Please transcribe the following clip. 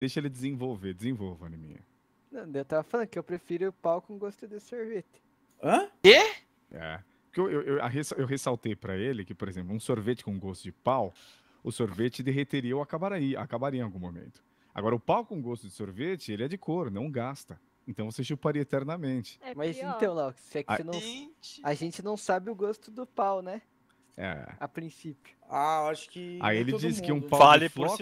Deixa ele desenvolver, desenvolva, Animinha. Não, eu tava falando que eu prefiro o pau com gosto de sorvete. Hã? Quê? É. Porque eu, eu, eu, eu ressaltei para ele que, por exemplo, um sorvete com gosto de pau, o sorvete derreteria ou acabaria, acabaria em algum momento. Agora, o pau com gosto de sorvete, ele é de cor, não gasta. Então você chuparia eternamente. É Mas pior. então, Léo, é a... Não... Gente... a gente não sabe o gosto do pau, né? É. A princípio. Ah, acho que. Aí é ele disse que um pau. Fale de floco,